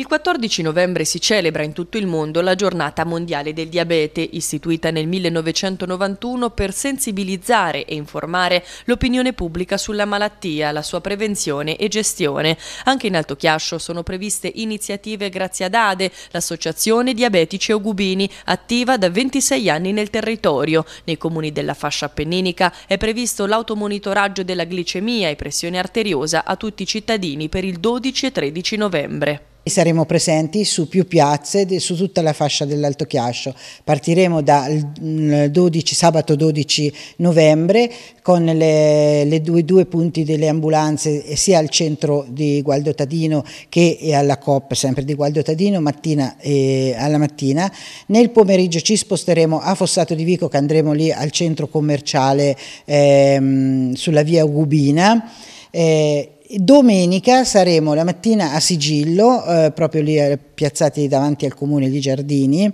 Il 14 novembre si celebra in tutto il mondo la giornata mondiale del diabete, istituita nel 1991 per sensibilizzare e informare l'opinione pubblica sulla malattia, la sua prevenzione e gestione. Anche in Alto Chiascio sono previste iniziative grazie ad ADE, l'associazione Diabetici Ogubini, attiva da 26 anni nel territorio. Nei comuni della fascia appenninica è previsto l'automonitoraggio della glicemia e pressione arteriosa a tutti i cittadini per il 12 e 13 novembre. Saremo presenti su più piazze, su tutta la fascia dell'Alto Chiascio. Partiremo dal 12, mm, sabato 12 novembre con le, le due, due, punti delle ambulanze eh, sia al centro di Gualdo Tadino che eh, alla COP sempre di Gualdo Tadino mattina e eh, alla mattina. Nel pomeriggio ci sposteremo a Fossato di Vico che andremo lì al centro commerciale ehm, sulla via Gubina. Eh, Domenica saremo la mattina a Sigillo, eh, proprio lì al eh, piazzati davanti al comune di Giardini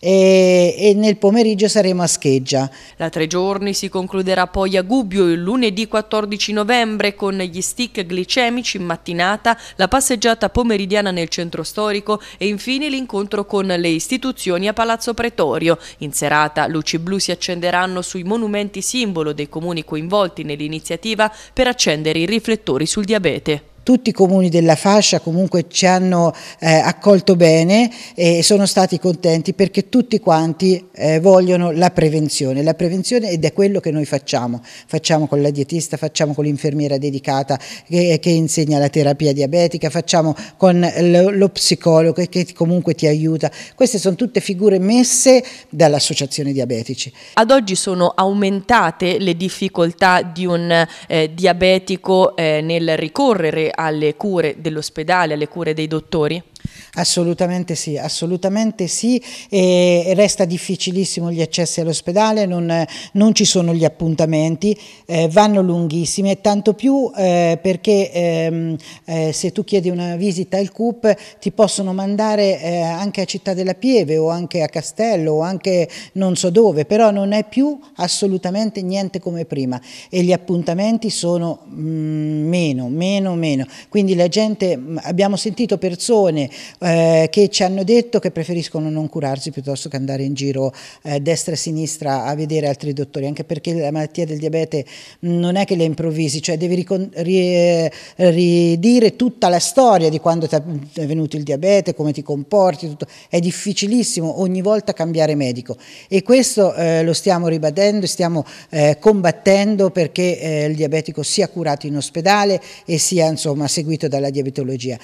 e, e nel pomeriggio saremo a Scheggia. La tre giorni si concluderà poi a Gubbio il lunedì 14 novembre con gli stick glicemici in mattinata, la passeggiata pomeridiana nel centro storico e infine l'incontro con le istituzioni a Palazzo Pretorio. In serata luci blu si accenderanno sui monumenti simbolo dei comuni coinvolti nell'iniziativa per accendere i riflettori sul diabete tutti i comuni della fascia comunque ci hanno eh, accolto bene e sono stati contenti perché tutti quanti eh, vogliono la prevenzione, la prevenzione ed è quello che noi facciamo, facciamo con la dietista, facciamo con l'infermiera dedicata che, che, insegna la terapia diabetica, facciamo con lo, lo psicologo che comunque ti aiuta, queste sono tutte figure messe dall'associazione diabetici. Ad oggi sono aumentate le difficoltà di un eh, diabetico eh, nel ricorrere alle cure dell'ospedale, alle cure dei dottori? Assolutamente sì, assolutamente sì e resta difficilissimo gli accessi all'ospedale, non, non, ci sono gli appuntamenti, eh, vanno lunghissimi e tanto più eh, perché ehm, eh, se tu chiedi una visita al CUP ti possono mandare eh, anche a Città della Pieve o anche a Castello o anche non so dove, però non è più assolutamente niente come prima e gli appuntamenti sono mh, mm, meno, meno, meno. Quindi la gente, mm, abbiamo sentito persone eh, che ci hanno detto che preferiscono non curarsi piuttosto che andare in giro eh, destra e sinistra a vedere altri dottori, anche perché la malattia del diabete non è che le improvvisi, cioè devi eh, ridire tutta la storia di quando ti è venuto il diabete, come ti comporti, tutto. è difficilissimo ogni volta cambiare medico e questo eh, lo stiamo ribadendo, stiamo eh, combattendo perché eh, il diabetico sia curato in ospedale e sia insomma seguito dalla diabetologia.